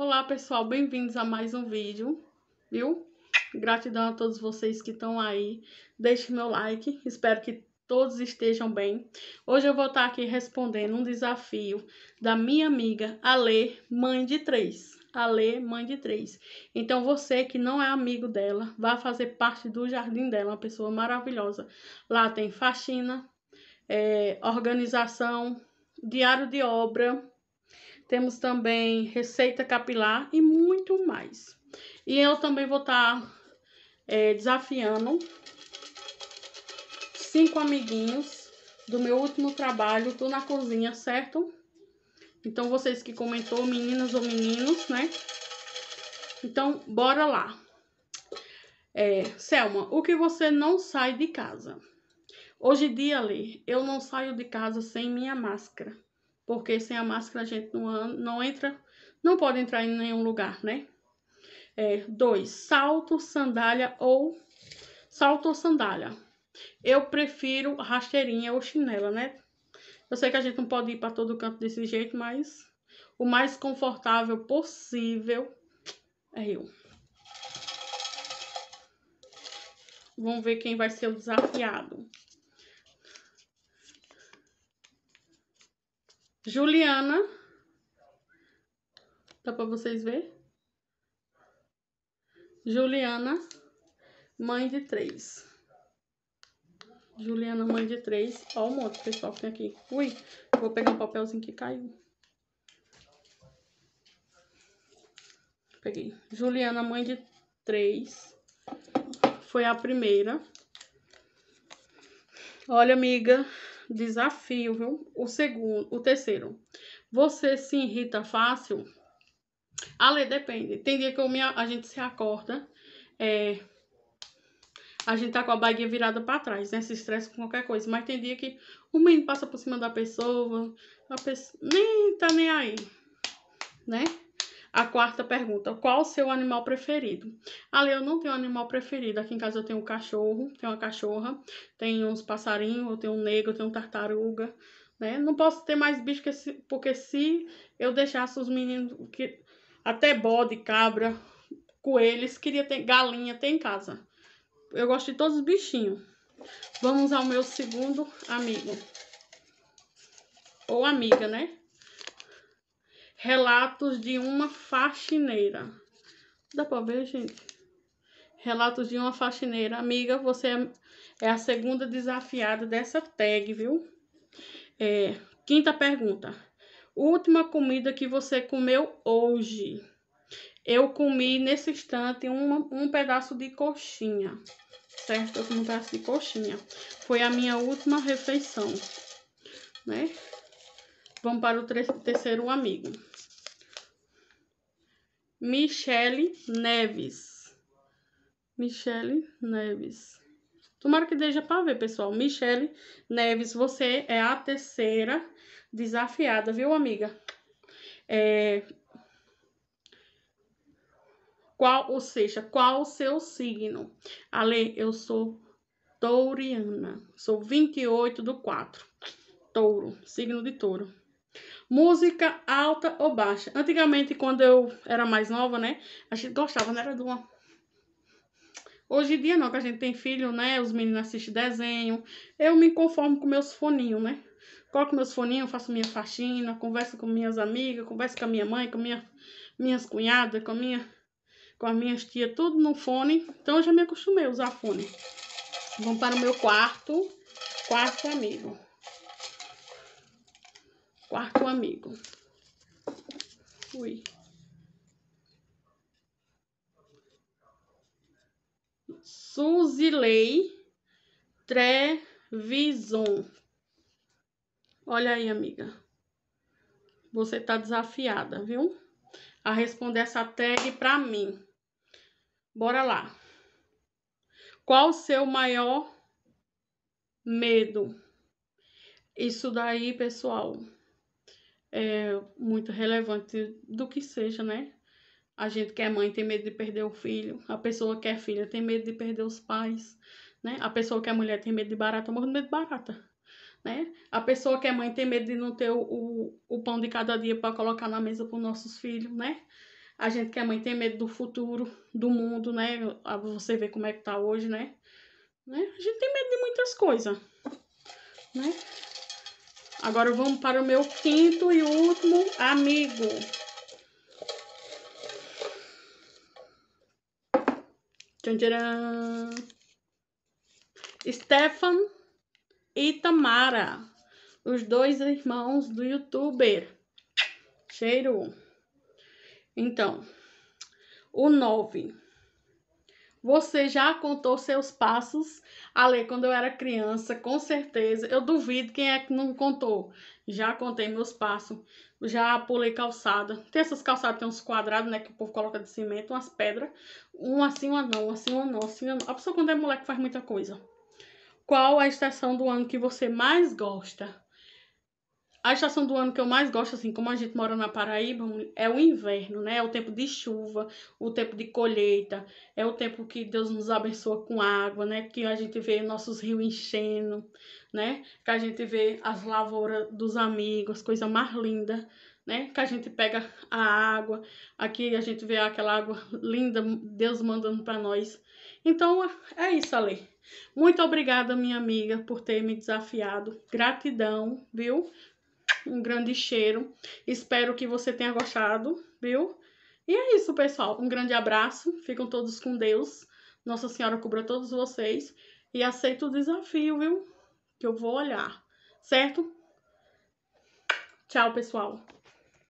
Olá pessoal, bem-vindos a mais um vídeo, viu? Gratidão a todos vocês que estão aí. Deixe meu like, espero que todos estejam bem. Hoje eu vou estar aqui respondendo um desafio da minha amiga Alê, mãe de três. Alê, mãe de três. Então você que não é amigo dela, vá fazer parte do jardim dela, uma pessoa maravilhosa. Lá tem faxina, é, organização, diário de obra, temos também receita capilar e muito mais. E eu também vou estar tá, é, desafiando cinco amiguinhos do meu último trabalho, Tô na Cozinha, certo? Então, vocês que comentou, meninas ou meninos, né? Então, bora lá. É, Selma, o que você não sai de casa? Hoje em dia, Lee, eu não saio de casa sem minha máscara porque sem a máscara a gente não, não entra, não pode entrar em nenhum lugar, né? É, dois, salto, sandália ou salto ou sandália. Eu prefiro rasteirinha ou chinela, né? Eu sei que a gente não pode ir para todo canto desse jeito, mas o mais confortável possível é eu. Vamos ver quem vai ser o desafiado. Juliana. Dá para vocês ver? Juliana, mãe de três. Juliana, mãe de três. Ó o monte, pessoal, que tem aqui. Ui, vou pegar um papelzinho que caiu. Peguei. Juliana, mãe de três. Foi a primeira. Olha, amiga, desafio, viu? O segundo, o terceiro. Você se irrita fácil? Ale, depende. Tem dia que eu me, a gente se acorda, é, a gente tá com a baguinha virada para trás, né? Se estressa com qualquer coisa. Mas tem dia que o menino passa por cima da pessoa, a pessoa nem tá nem aí, né? A quarta pergunta: qual o seu animal preferido? Ali eu não tenho animal preferido. Aqui em casa eu tenho um cachorro, tenho uma cachorra, tenho uns passarinhos, eu tenho um negro, eu tenho um tartaruga, né? Não posso ter mais bicho que porque se eu deixasse os meninos que até bode, cabra, coelhos, queria ter galinha tem em casa. Eu gosto de todos os bichinhos. Vamos ao meu segundo amigo. Ou amiga, né? Relatos de uma faxineira. Dá pra ver, gente? Relatos de uma faxineira. Amiga, você é a segunda desafiada dessa tag, viu? É, quinta pergunta. Última comida que você comeu hoje? Eu comi nesse instante uma, um pedaço de coxinha, certo? um pedaço de coxinha. Foi a minha última refeição, né? Vamos para o terceiro amigo. Michele Neves. Michele Neves. Tomara que deixa para ver, pessoal. Michele Neves, você é a terceira desafiada, viu, amiga? É... Qual, ou seja, qual o seu signo? Ale, eu sou touriana. Sou 28 do 4. Touro, signo de touro. Música alta ou baixa? Antigamente, quando eu era mais nova, né? A gente gostava, não era de uma. Hoje em dia não, que a gente tem filho, né? Os meninos assistem desenho. Eu me conformo com meus foninhos, né? Coloco meus foninhos, faço minha faxina, converso com minhas amigas, converso com a minha mãe, com minha, minhas cunhadas, com, minha, com as minhas tias, tudo no fone. Então eu já me acostumei a usar fone. Vamos para o meu quarto, quarto amigo. Quarto amigo. Ui. Suzilei Trevison. Olha aí, amiga. Você tá desafiada, viu? A responder essa tag para mim. Bora lá. Qual o seu maior medo? Isso daí, pessoal, é, muito relevante do que seja, né? A gente que é mãe tem medo de perder o filho, a pessoa que é filha tem medo de perder os pais, né? A pessoa que é mulher tem medo de barata, morre de medo de barata, né? A pessoa que é mãe tem medo de não ter o, o, o pão de cada dia para colocar na mesa para os nossos filhos, né? A gente que é mãe tem medo do futuro, do mundo, né? Você vê como é que tá hoje, né? né? A gente tem medo de muitas coisas, né? Agora vamos para o meu quinto e último amigo. Tcharam. Stefan e Tamara, os dois irmãos do youtuber. Cheiro. Então, o 9 você já contou seus passos? Ale, quando eu era criança, com certeza. Eu duvido quem é que não contou. Já contei meus passos. Já pulei calçada. Tem essas calçadas, tem uns quadrados, né? Que o povo coloca de cimento, umas pedras. Um assim, uma não, assim, uma não, assim, uma não. A pessoa quando é moleque faz muita coisa. Qual a estação do ano que você mais gosta? A estação do ano que eu mais gosto, assim, como a gente mora na Paraíba, é o inverno, né? É o tempo de chuva, o tempo de colheita, é o tempo que Deus nos abençoa com água, né? Que a gente vê nossos rios enchendo, né? Que a gente vê as lavouras dos amigos, coisa mais linda, né? Que a gente pega a água, aqui a gente vê aquela água linda, Deus mandando para nós. Então, é isso, Ale. Muito obrigada, minha amiga, por ter me desafiado. Gratidão, viu? um grande cheiro. Espero que você tenha gostado, viu? E é isso, pessoal. Um grande abraço. Ficam todos com Deus. Nossa Senhora cubra todos vocês. E aceito o desafio, viu? Que eu vou olhar, certo? Tchau, pessoal.